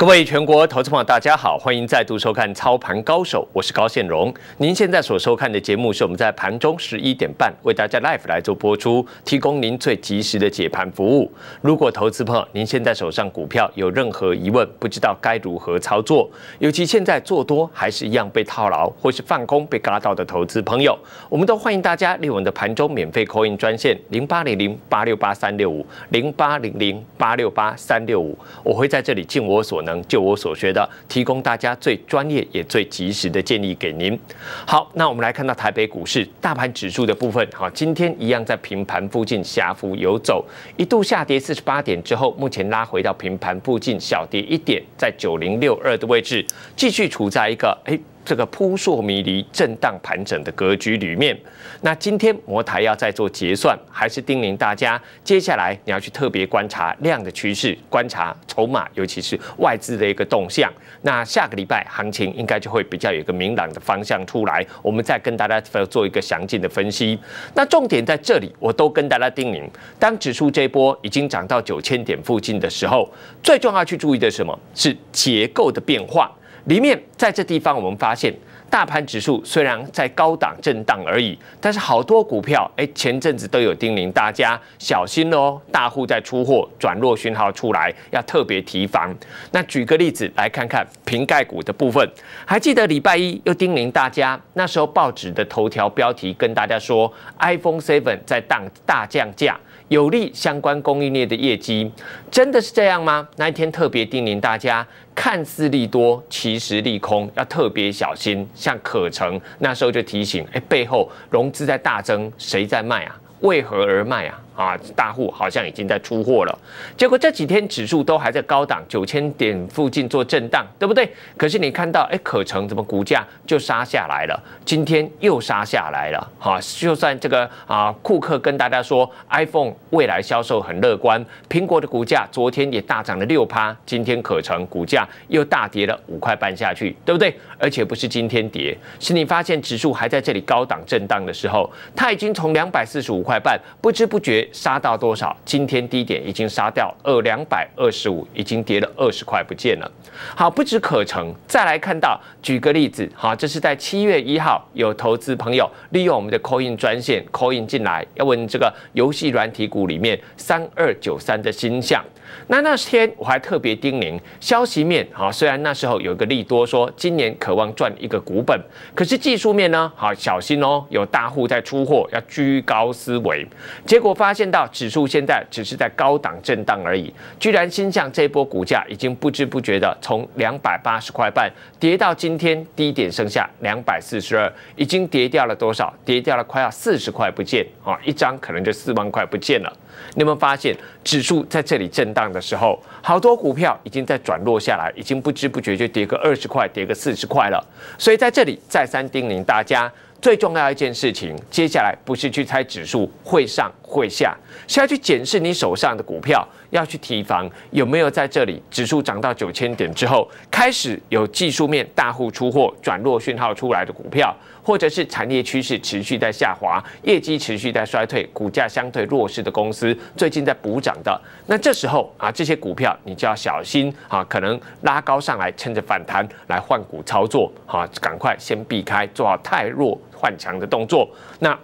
各位全国投资朋友，大家好，欢迎再度收看《操盘高手》，我是高宪荣。您现在所收看的节目是我们在盘中十一点半为大家 live 来做播出，提供您最及时的解盘服务。如果投资朋友您现在手上股票有任何疑问，不知道该如何操作，尤其现在做多还是一样被套牢，或是放空被嘎到的投资朋友，我们都欢迎大家利用我们的盘中免费 c 印 in 专线零八零零八六八三六五零八零零八六八三六五，我会在这里尽我所能。就我所学的，提供大家最专业也最及时的建议给您。好，那我们来看到台北股市大盘指数的部分。好，今天一样在平盘附近下幅游走，一度下跌四十八点之后，目前拉回到平盘附近，小跌一点，在九零六二的位置，继续处在一个哎。这个扑朔迷离、震荡盘整的格局里面，那今天摩台要再做结算，还是叮咛大家，接下来你要去特别观察量的趋势，观察筹码，尤其是外资的一个动向。那下个礼拜行情应该就会比较有一个明朗的方向出来，我们再跟大家做一个详尽的分析。那重点在这里，我都跟大家叮咛：当指数这波已经涨到九千点附近的时候，最重要去注意的什么是结构的变化。里面在这地方，我们发现大盘指数虽然在高档震荡而已，但是好多股票，哎，前阵子都有叮咛大家小心哦，大户在出货，转弱讯号出来，要特别提防。那举个例子来看看瓶盖股的部分，还记得礼拜一又叮咛大家，那时候报纸的头条标题跟大家说，iPhone Seven 在当大降价。有利相关供应链的业绩，真的是这样吗？那一天特别叮咛大家，看似利多，其实利空，要特别小心。像可成那时候就提醒，哎，背后融资在大增，谁在卖啊？为何而卖啊？啊，大户好像已经在出货了，结果这几天指数都还在高档九千点附近做震荡，对不对？可是你看到，哎，可成怎么股价就杀下来了？今天又杀下来了，哈！就算这个啊，库克跟大家说 iPhone 未来销售很乐观，苹果的股价昨天也大涨了六趴，今天可成股价又大跌了五块半下去，对不对？而且不是今天跌，是你发现指数还在这里高档震荡的时候，它已经从两百四十五块半不知不觉。杀到多少？今天低点已经杀掉二两百二十五，已经跌了二十块不见了。好，不知可成。再来看到，举个例子，好，这是在七月一号有投资朋友利用我们的 Coin 专线 Coin 进来，要问这个游戏软体股里面三二九三的星象。那那天我还特别叮咛，消息面好，虽然那时候有一个利多说今年渴望赚一个股本，可是技术面呢，好小心哦，有大户在出货，要居高思维。结果发现。见到指数现在只是在高档震荡而已，居然新向这波股价已经不知不觉的从两百八十块半跌到今天低点，剩下两百四十二，已经跌掉了多少？跌掉了快要四十块不见啊！一张可能就四万块不见了。你们发现指数在这里震荡的时候，好多股票已经在转落下来，已经不知不觉就跌个二十块，跌个四十块了。所以在这里再三叮咛大家。最重要一件事情，接下来不是去猜指数会上会下，是要去检视你手上的股票，要去提防有没有在这里指数涨到九千点之后，开始有技术面大户出货转弱讯号出来的股票。或者是产业趋势持续在下滑，业绩持续在衰退，股价相对弱势的公司，最近在补涨的，那这时候啊，这些股票你就要小心啊，可能拉高上来，趁着反弹来换股操作啊，赶快先避开，做好太弱换强的动作。那。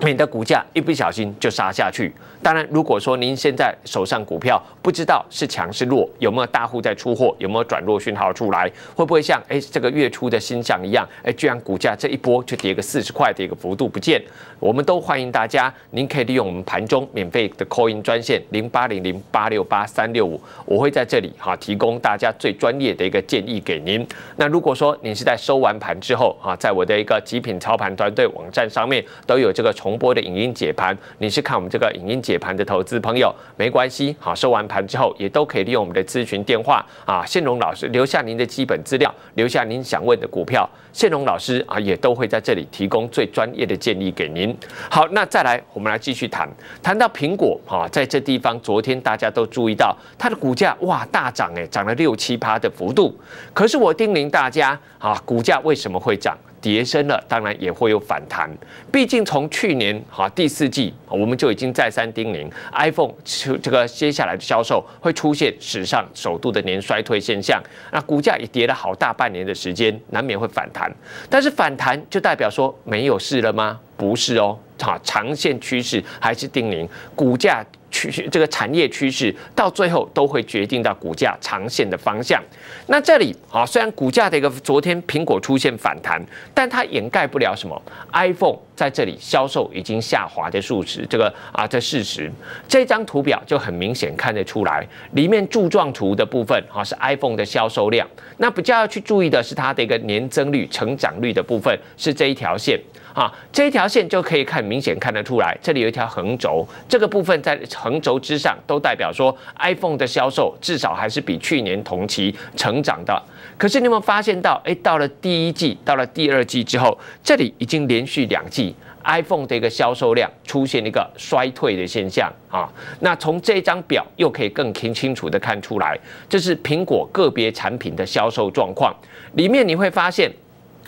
免得股价一不小心就杀下去。当然，如果说您现在手上股票不知道是强是弱，有没有大户在出货，有没有转弱讯号出来，会不会像哎这个月初的新象一样？哎，居然股价这一波就跌个四十块的一个幅度不见。我们都欢迎大家，您可以利用我们盘中免费的 Coin 专线零八零零八六八三六五，我会在这里哈提供大家最专业的一个建议给您。那如果说您是在收完盘之后啊，在我的一个极品操盘团队网站上面都有这个。洪波的影音解盘，你是看我们这个影音解盘的投资朋友，没关系，好收完盘之后也都可以利用我们的咨询电话啊，宪荣老师留下您的基本资料，留下您想问的股票，宪荣老师啊也都会在这里提供最专业的建议给您。好，那再来我们来继续谈，谈到苹果啊，在这地方昨天大家都注意到它的股价哇大涨哎，涨了六七八的幅度，可是我叮咛大家啊，股价为什么会涨？跌深了，当然也会有反弹。毕竟从去年哈第四季，我们就已经再三叮咛，iPhone 这个接下来的销售会出现史上首度的年衰退现象。那股价也跌了好大半年的时间，难免会反弹。但是反弹就代表说没有事了吗？不是哦，好长线趋势还是叮咛股价。趋这个产业趋势到最后都会决定到股价长线的方向。那这里啊，虽然股价的一个昨天苹果出现反弹，但它掩盖不了什么 iPhone 在这里销售已经下滑的数值这个啊这事实。这张图表就很明显看得出来，里面柱状图的部分啊是 iPhone 的销售量。那比较要去注意的是它的一个年增率、成长率的部分是这一条线。啊，这一条线就可以看明显看得出来，这里有一条横轴，这个部分在横轴之上都代表说 iPhone 的销售至少还是比去年同期成长的。可是你有发现到，哎，到了第一季，到了第二季之后，这里已经连续两季 iPhone 的一个销售量出现一个衰退的现象啊。那从这张表又可以更清楚的看出来，这是苹果个别产品的销售状况，里面你会发现。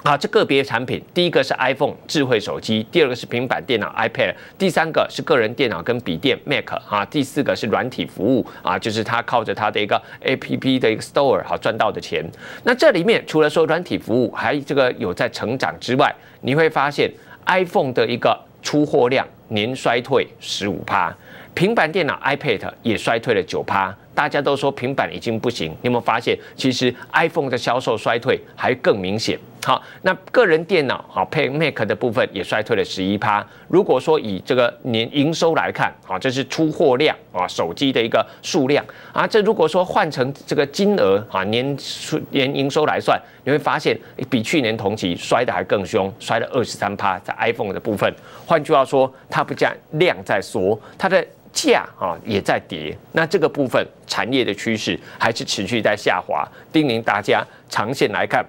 好，这个别产品，第一个是 iPhone 智慧手机，第二个是平板电脑 iPad，第三个是个人电脑跟笔电 Mac，啊，第四个是软体服务啊，就是它靠着它的一个 App 的一个 Store 好赚到的钱。那这里面除了说软体服务还这个有在成长之外，你会发现 iPhone 的一个出货量年衰退十五趴，平板电脑 iPad 也衰退了九趴。大家都说平板已经不行，你有没有发现其实 iPhone 的销售衰退还更明显？好，那个人电脑好配 Mac 的部分也衰退了十一趴。如果说以这个年营收来看，好，这是出货量啊，手机的一个数量啊，这如果说换成这个金额啊，年年营收来算，你会发现比去年同期摔得还更凶，摔了二十三趴。在 iPhone 的部分，换句话说，它不讲量在缩，它的价啊也在跌。那这个部分产业的趋势还是持续在下滑，叮咛大家长线来看。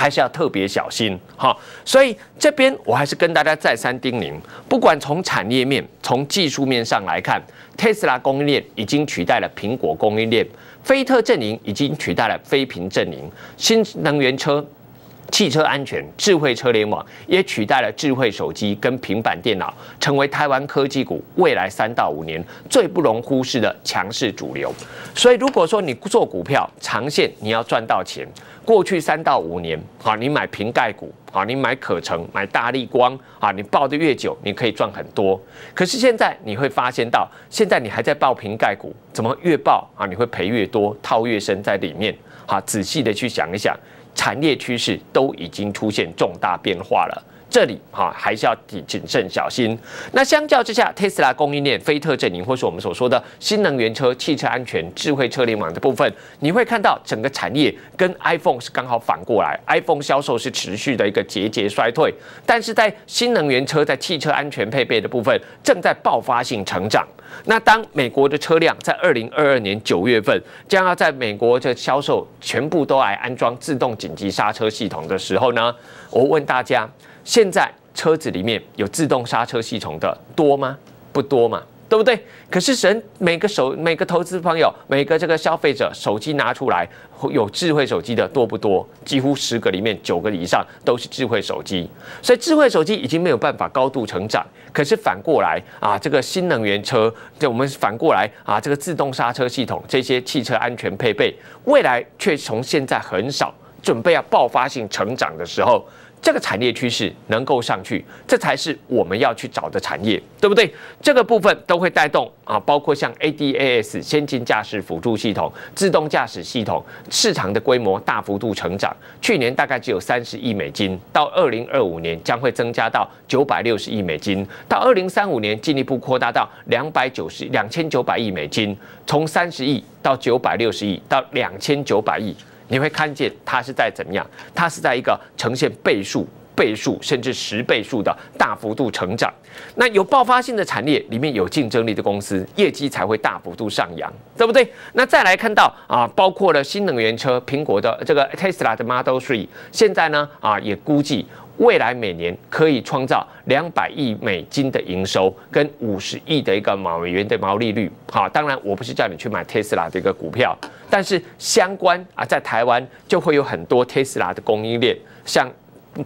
还是要特别小心哈，所以这边我还是跟大家再三叮咛，不管从产业面、从技术面上来看，特斯拉供应链已经取代了苹果供应链，菲特阵营已经取代了非屏阵营，新能源车。汽车安全、智慧车联网也取代了智慧手机跟平板电脑，成为台湾科技股未来三到五年最不容忽视的强势主流。所以，如果说你做股票长线，你要赚到钱，过去三到五年，好，你买瓶盖股，好，你买可成、买大力光，啊，你抱得越久，你可以赚很多。可是现在你会发现，到现在你还在抱瓶盖股，怎么越抱啊，你会赔越多，套越深在里面。好，仔细的去想一想。产业趋势都已经出现重大变化了。这里哈还是要谨谨慎小心。那相较之下，特斯拉供应链非特阵营，或是我们所说的新能源车、汽车安全、智慧车联网的部分，你会看到整个产业跟 iPhone 是刚好反过来。iPhone 销售是持续的一个节节衰退，但是在新能源车在汽车安全配备的部分正在爆发性成长。那当美国的车辆在二零二二年九月份将要在美国这销售全部都来安装自动紧急刹车系统的时候呢，我问大家。现在车子里面有自动刹车系统的多吗？不多嘛，对不对？可是神每个手每个投资朋友每个这个消费者手机拿出来有智慧手机的多不多？几乎十个里面九个以上都是智慧手机，所以智慧手机已经没有办法高度成长。可是反过来啊，这个新能源车，这我们反过来啊，这个自动刹车系统这些汽车安全配备，未来却从现在很少，准备要爆发性成长的时候。这个产业趋势能够上去，这才是我们要去找的产业，对不对？这个部分都会带动啊，包括像 ADAS 先进驾驶辅助系统、自动驾驶系统市场的规模大幅度成长。去年大概只有三十亿美金，到二零二五年将会增加到九百六十亿美金，到二零三五年进一步扩大到两百九十、两千九百亿美金。从三十亿到九百六十亿到两千九百亿。你会看见它是在怎么样？它是在一个呈现倍数、倍数甚至十倍数的大幅度成长。那有爆发性的产业里面有竞争力的公司，业绩才会大幅度上扬，对不对？那再来看到啊，包括了新能源车，苹果的这个 Tesla 的 Model Three，现在呢啊也估计。未来每年可以创造两百亿美金的营收，跟五十亿的一个美元的毛利率。好，当然我不是叫你去买特斯拉的一个股票，但是相关啊，在台湾就会有很多特斯拉的供应链，像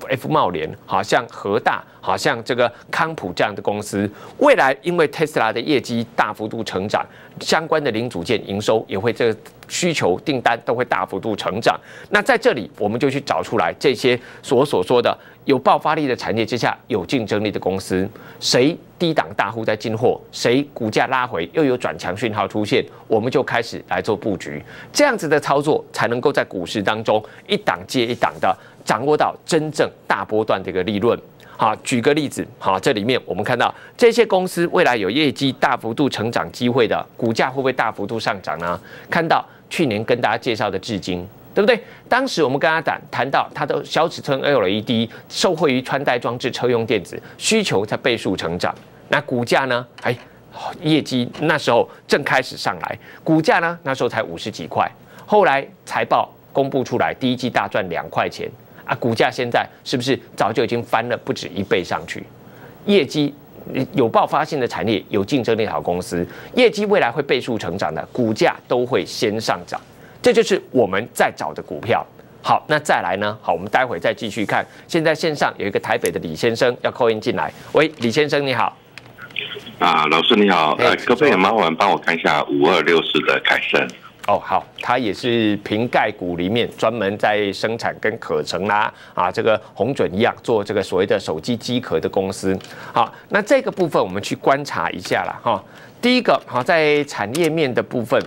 F 茂联，好，像和大，好，像这个康普这样的公司，未来因为特斯拉的业绩大幅度成长，相关的零组件营收也会这个。需求订单都会大幅度成长，那在这里我们就去找出来这些所所说的有爆发力的产业之下有竞争力的公司，谁低档大户在进货，谁股价拉回又有转强讯号出现，我们就开始来做布局，这样子的操作才能够在股市当中一档接一档的掌握到真正大波段的一个利润。好，举个例子，好，这里面我们看到这些公司未来有业绩大幅度成长机会的，股价会不会大幅度上涨呢？看到。去年跟大家介绍的至今，对不对？当时我们跟大家谈谈到它的小尺寸 L E D，受惠于穿戴装置、车用电子需求在倍数成长，那股价呢？哎，业绩那时候正开始上来，股价呢那时候才五十几块，后来财报公布出来，第一季大赚两块钱啊，股价现在是不是早就已经翻了不止一倍上去？业绩。有爆发性的产业，有竞争力好公司，业绩未来会倍数成长的，股价都会先上涨，这就是我们在找的股票。好，那再来呢？好，我们待会再继续看。现在线上有一个台北的李先生要扣音进来，喂，李先生你好，啊，老师你好，呃，各位有麻烦帮我看一下五二六四的凯盛。哦，好，它也是瓶盖股里面专门在生产跟可成啦啊，这个红准一样做这个所谓的手机机壳的公司。好，那这个部分我们去观察一下啦。哈。第一个，好在产业面的部分。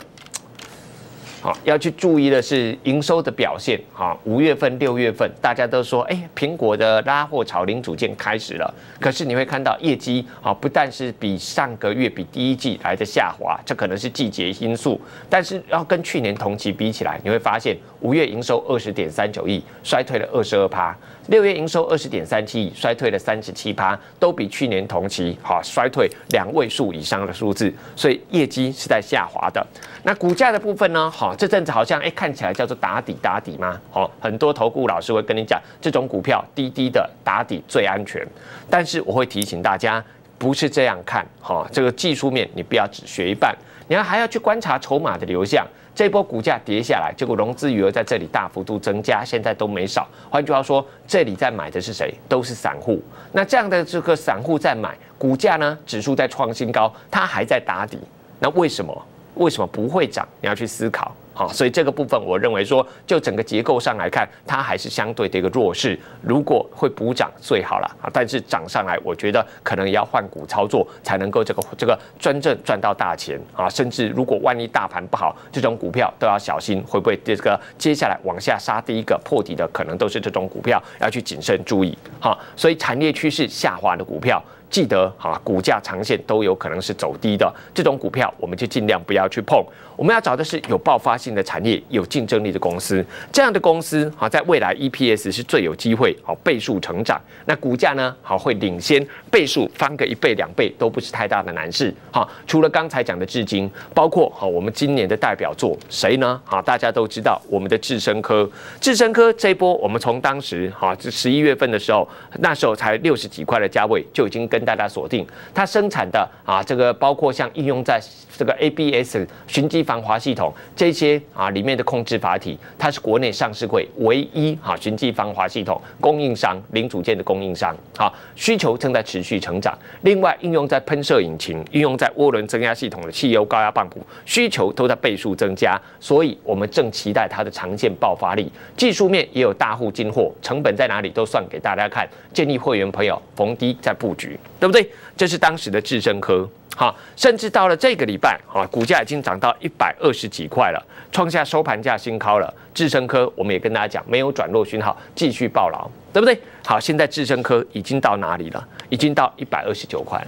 好，要去注意的是营收的表现。哈，五月份、六月份，大家都说，哎，苹果的拉货潮零组件开始了。可是你会看到业绩，啊，不但是比上个月、比第一季来的下滑，这可能是季节因素。但是要跟去年同期比起来，你会发现，五月营收二十点三九亿，衰退了二十二趴；六月营收二十点三七亿，衰退了三十七趴，都比去年同期，哈，衰退两位数以上的数字。所以业绩是在下滑的。那股价的部分呢？好。这阵子好像哎，看起来叫做打底打底吗？好，很多投顾老师会跟你讲，这种股票低低的打底最安全。但是我会提醒大家，不是这样看。好，这个技术面你不要只学一半，你要还要去观察筹码的流向。这波股价跌下来，结果融资余额在这里大幅度增加，现在都没少。换句话说，这里在买的是谁？都是散户。那这样的这个散户在买，股价呢，指数在创新高，它还在打底。那为什么？为什么不会涨？你要去思考，好，所以这个部分我认为说，就整个结构上来看，它还是相对的一个弱势。如果会补涨最好了啊，但是涨上来，我觉得可能要换股操作才能够这个这个真正赚到大钱啊。甚至如果万一大盘不好，这种股票都要小心，会不会这个接下来往下杀第一个破底的可能都是这种股票，要去谨慎注意哈。所以，产业趋势下滑的股票。记得哈，股价长线都有可能是走低的，这种股票我们就尽量不要去碰。我们要找的是有爆发性的产业、有竞争力的公司，这样的公司哈，在未来 EPS 是最有机会，好倍数成长。那股价呢，好会领先倍数翻个一倍、两倍都不是太大的难事。哈，除了刚才讲的至今，包括哈我们今年的代表作谁呢？好，大家都知道我们的智深科。智深科这波，我们从当时哈这十一月份的时候，那时候才六十几块的价位，就已经跟大家锁定它生产的啊，这个包括像应用在这个 ABS 循迹。防滑系统这些啊里面的控制阀体，它是国内上市会唯一哈循迹防滑系统供应商，零组件的供应商，好需求正在持续成长。另外应用在喷射引擎，应用在涡轮增压系统的汽油高压泵浦，需求都在倍数增加，所以我们正期待它的常见爆发力。技术面也有大户进货，成本在哪里都算给大家看。建议会员朋友逢低在布局，对不对？这是当时的智胜科。好，甚至到了这个礼拜，好，股价已经涨到一百二十几块了，创下收盘价新高了。智深科，我们也跟大家讲，没有转弱讯号，继续爆牢，对不对？好，现在智深科已经到哪里了？已经到一百二十九块了，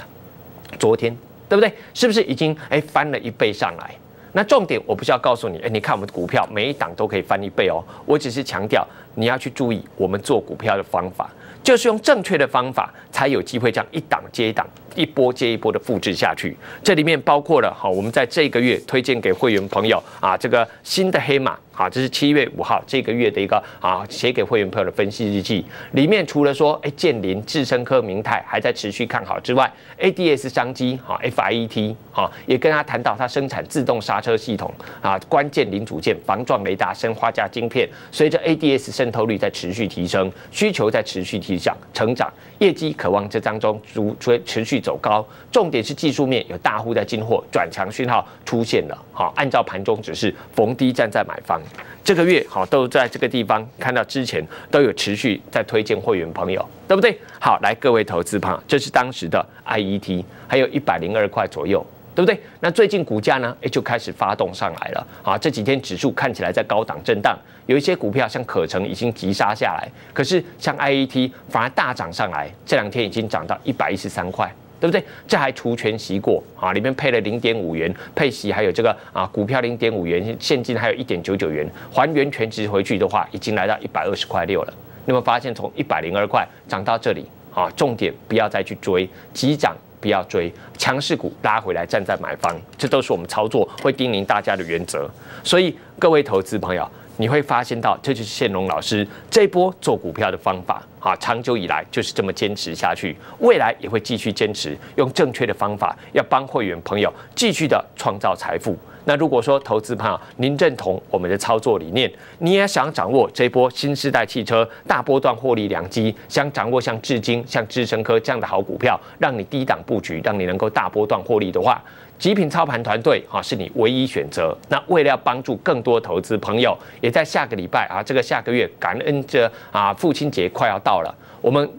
昨天，对不对？是不是已经哎翻了一倍上来？那重点我不是要告诉你，哎，你看我们的股票每一档都可以翻一倍哦，我只是强调。你要去注意，我们做股票的方法，就是用正确的方法，才有机会这样一档接一档、一波接一波的复制下去。这里面包括了哈，我们在这个月推荐给会员朋友啊，这个新的黑马啊，这是七月五号这个月的一个啊写给会员朋友的分析日记。里面除了说哎，建林、智深科、明泰还在持续看好之外，ADS 商机哈 f i e t 哈，也跟他谈到他生产自动刹车系统啊，关键零组件、防撞雷达、生花架晶片，随着 ADS。渗透率在持续提升，需求在持续提涨，成长业绩渴望这当中逐推持续走高，重点是技术面有大户在进货转强讯号出现了，好，按照盘中指示逢低站在买方，这个月好都在这个地方看到之前都有持续在推荐会员朋友，对不对？好，来各位投资朋友，这是当时的 I E T，还有一百零二块左右。对不对？那最近股价呢？哎，就开始发动上来了。啊。这几天指数看起来在高档震荡，有一些股票像可成已经急杀下来，可是像 IET 反而大涨上来。这两天已经涨到一百一十三块，对不对？这还除权息过啊，里面配了零点五元配息，还有这个啊股票零点五元现金，还有一点九九元还原全值回去的话，已经来到一百二十块六了。那么发现从一百零二块涨到这里，啊，重点不要再去追急涨。不要追强势股，拉回来站在买方，这都是我们操作会叮咛大家的原则。所以各位投资朋友，你会发现到这就是谢龙老师这波做股票的方法啊，长久以来就是这么坚持下去，未来也会继续坚持用正确的方法，要帮会员朋友继续的创造财富。那如果说投资朋友，您认同我们的操作理念，你也想掌握这波新时代汽车大波段获利良机，想掌握像至今、像智升科这样的好股票，让你低档布局，让你能够大波段获利的话，极品操盘团队啊，是你唯一选择。那为了要帮助更多投资朋友，也在下个礼拜啊，这个下个月，感恩节啊，父亲节快要到了，我们。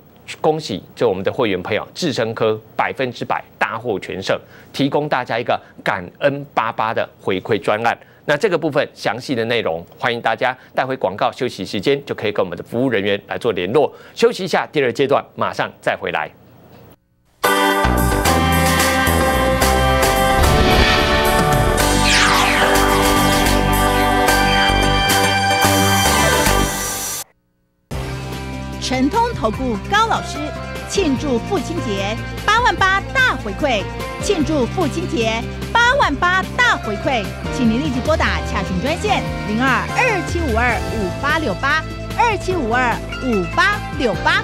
恭喜，就我们的会员朋友智生科百分之百大获全胜，提供大家一个感恩巴巴的回馈专案。那这个部分详细的内容，欢迎大家带回广告休息时间就可以跟我们的服务人员来做联络。休息一下，第二阶段马上再回来。诚通投顾高老师庆祝父亲节八万八大回馈，庆祝父亲节八万八大回馈，请您立即拨打洽询专线零二二七五二五八六八二七五二五八六八。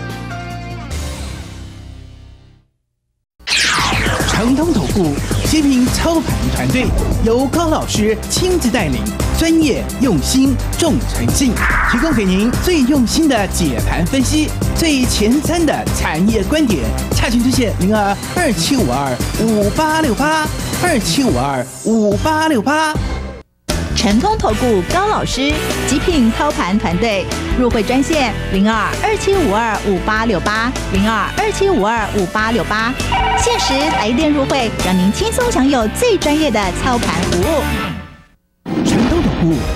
诚通投顾精品操盘团队由高老师亲自带领。专业、用心、重诚信，提供给您最用心的解盘分析，最前瞻的产业观点。查询专线零二二七五二五八六八，二七五二五八六八。晨风投顾高老师，极品操盘团队入会专线零二二七五二五八六八，零二二七五二五八六八。限时来电入会，让您轻松享有最专业的操盘服务。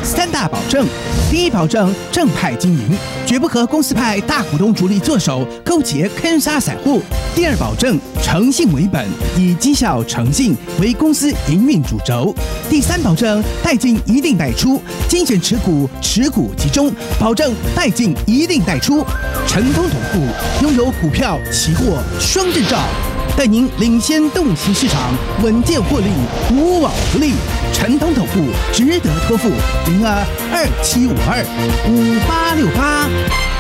三大保证：第一保证正派经营，绝不和公司派大股东主力坐手勾结坑杀散户；第二保证诚信为本，以绩效诚信为公司营运主轴；第三保证代进一定代出，精选持股，持股集中，保证代进一定代出，成功同步，拥有股票期货双证照。带您领先洞悉市场，稳健获利，无往不利。辰通投顾值得托付，零二二七五二五八六八。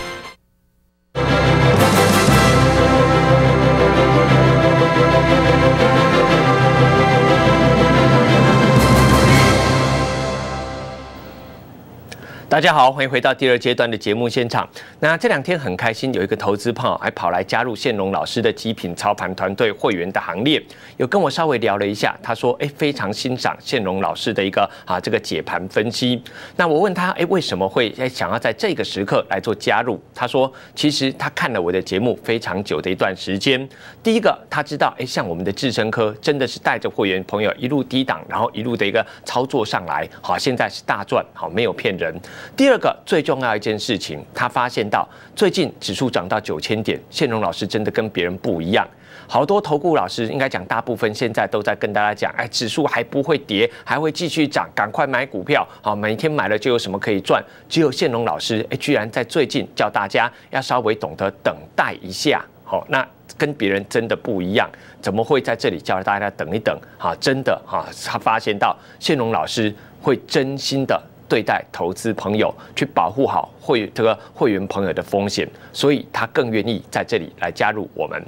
大家好，欢迎回到第二阶段的节目现场。那这两天很开心，有一个投资朋友还跑来加入宪龙老师的极品操盘团队会员的行列。有跟我稍微聊了一下，他说：“哎，非常欣赏宪龙老师的一个啊这个解盘分析。”那我问他：“哎，为什么会想要在这个时刻来做加入？”他说：“其实他看了我的节目非常久的一段时间。第一个他知道，哎，像我们的智深科真的是带着会员朋友一路低档，然后一路的一个操作上来，好，现在是大赚，好，没有骗人。”第二个最重要一件事情，他发现到最近指数涨到九千点，宪荣老师真的跟别人不一样。好多投顾老师应该讲，大部分现在都在跟大家讲，哎，指数还不会跌，还会继续涨，赶快买股票，好，每天买了就有什么可以赚。只有宪荣老师，哎，居然在最近叫大家要稍微懂得等待一下，好，那跟别人真的不一样。怎么会在这里叫大家等一等？哈，真的哈，他发现到宪荣老师会真心的。对待投资朋友去保护好会这个会员朋友的风险，所以他更愿意在这里来加入我们。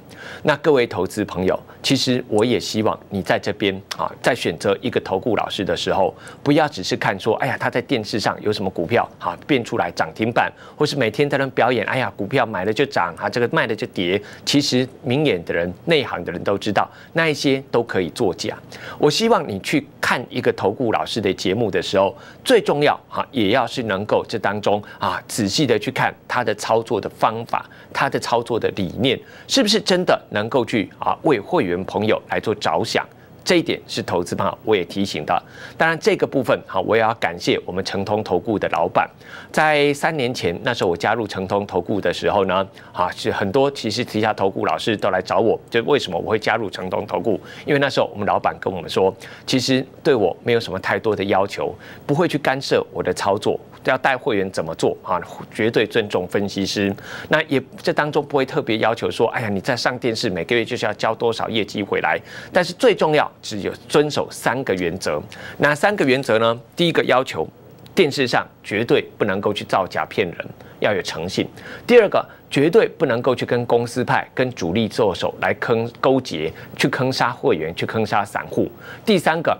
那各位投资朋友，其实我也希望你在这边啊，在选择一个投顾老师的时候，不要只是看说，哎呀，他在电视上有什么股票啊变出来涨停板，或是每天在那表演，哎呀，股票买了就涨啊，这个卖了就跌。其实明眼的人、内行的人都知道，那一些都可以作假。我希望你去看一个投顾老师的节目的时候，最重要。哈，也要是能够这当中啊，仔细的去看他的操作的方法，他的操作的理念，是不是真的能够去啊为会员朋友来做着想。这一点是投资方，我也提醒的。当然，这个部分哈，我也要感谢我们诚通投顾的老板。在三年前，那时候我加入诚通投顾的时候呢，啊，是很多其实旗下投顾老师都来找我，就为什么我会加入诚通投顾？因为那时候我们老板跟我们说，其实对我没有什么太多的要求，不会去干涉我的操作，要带会员怎么做啊，绝对尊重分析师。那也这当中不会特别要求说，哎呀，你在上电视每个月就是要交多少业绩回来。但是最重要。只有遵守三个原则，哪三个原则呢？第一个要求，电视上绝对不能够去造假骗人，要有诚信；第二个，绝对不能够去跟公司派、跟主力做手来坑勾结，去坑杀会员，去坑杀散户；第三个，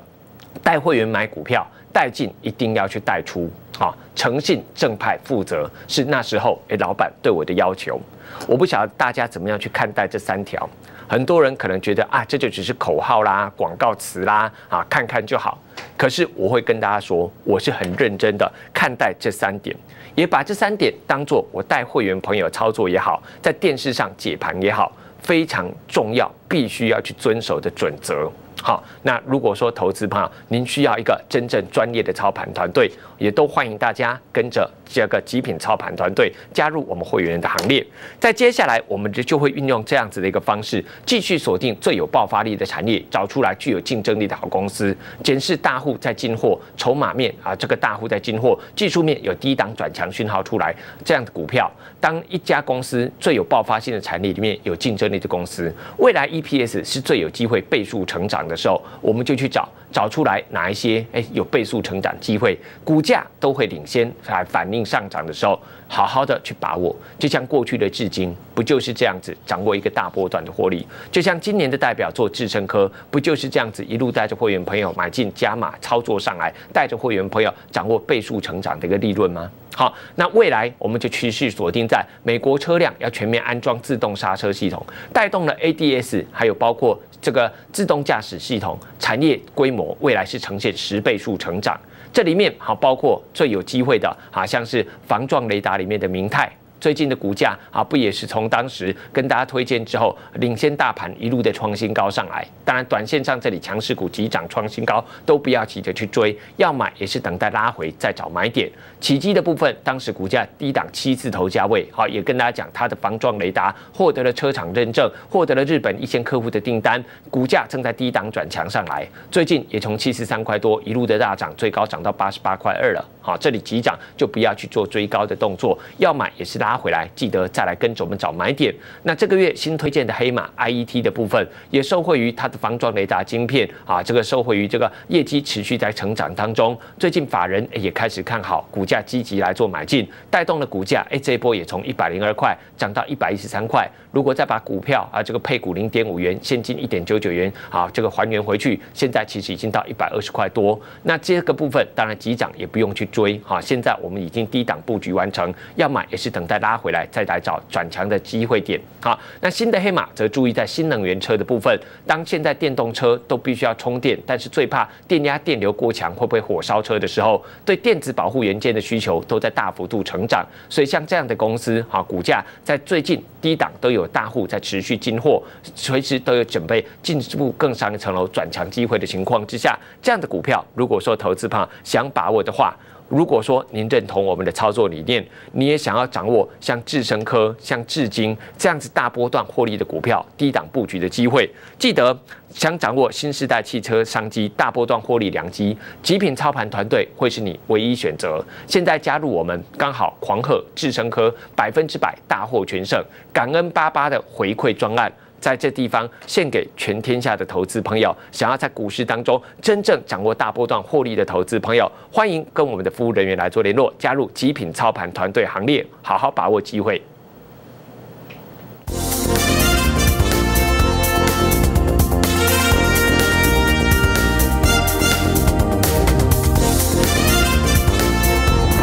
带会员买股票，带进一定要去带出，啊，诚信、正派、负责，是那时候诶，老板对我的要求。我不晓得大家怎么样去看待这三条。很多人可能觉得啊，这就只是口号啦、广告词啦，啊，看看就好。可是我会跟大家说，我是很认真的看待这三点，也把这三点当做我带会员朋友操作也好，在电视上解盘也好，非常重要，必须要去遵守的准则。好，那如果说投资朋友，您需要一个真正专业的操盘团队，也都欢迎大家跟着这个极品操盘团队加入我们会员的行列。在接下来，我们就就会运用这样子的一个方式，继续锁定最有爆发力的产业，找出来具有竞争力的好公司。检视大户在进货，筹码面啊，这个大户在进货，技术面有低档转强讯号出来，这样的股票，当一家公司最有爆发性的产业里面有竞争力的公司，未来 EPS 是最有机会倍数成长的。的时候，我们就去找找出来哪一些哎有倍数成长机会，股价都会领先来反映上涨的时候，好好的去把握。就像过去的至今，不就是这样子掌握一个大波段的获利？就像今年的代表做智生科，不就是这样子一路带着会员朋友买进加码操作上来，带着会员朋友掌握倍数成长的一个利润吗？好，那未来我们就趋势锁定在美国车辆要全面安装自动刹车系统，带动了 ADS，还有包括这个自动驾驶系统产业规模，未来是呈现十倍数成长。这里面好包括最有机会的，好像是防撞雷达里面的明泰。最近的股价啊，不也是从当时跟大家推荐之后，领先大盘一路的创新高上来？当然，短线上这里强势股急涨创新高都不要急着去追，要买也是等待拉回再找买点。起机的部分，当时股价低档七字头价位，好也跟大家讲它的防撞雷达获得了车厂认证，获得了日本一线客户的订单，股价正在低档转强上来。最近也从七十三块多一路的大涨，最高涨到八十八块二了。好，这里急涨就不要去做追高的动作，要买也是拉。拉回来，记得再来跟着我们找买点。那这个月新推荐的黑马 IET 的部分，也受惠于它的防撞雷达晶片啊，这个受惠于这个业绩持续在成长当中。最近法人也开始看好，股价积极来做买进，带动了股价。哎，这波也从一百零二块涨到一百一十三块。如果再把股票啊这个配股零点五元，现金一点九九元，好，这个还原回去，现在其实已经到一百二十块多。那这个部分当然急涨也不用去追，哈，现在我们已经低档布局完成，要买也是等待拉回来再来找转强的机会点，好，那新的黑马则注意在新能源车的部分。当现在电动车都必须要充电，但是最怕电压电流过强会不会火烧车的时候，对电子保护元件的需求都在大幅度成长，所以像这样的公司，哈，股价在最近低档都有。大户在持续进货，随时都有准备进一步更上一层楼、转强机会的情况之下，这样的股票，如果说投资怕想把握的话。如果说您认同我们的操作理念，你也想要掌握像智深科、像智金这样子大波段获利的股票、低档布局的机会，记得想掌握新时代汽车商机、大波段获利良机，极品操盘团队会是你唯一选择。现在加入我们，刚好狂贺智深科百分之百大获全胜，感恩巴巴的回馈专案。在这地方献给全天下的投资朋友，想要在股市当中真正掌握大波段获利的投资朋友，欢迎跟我们的服务人员来做联络，加入极品操盘团队行列，好好把握机会。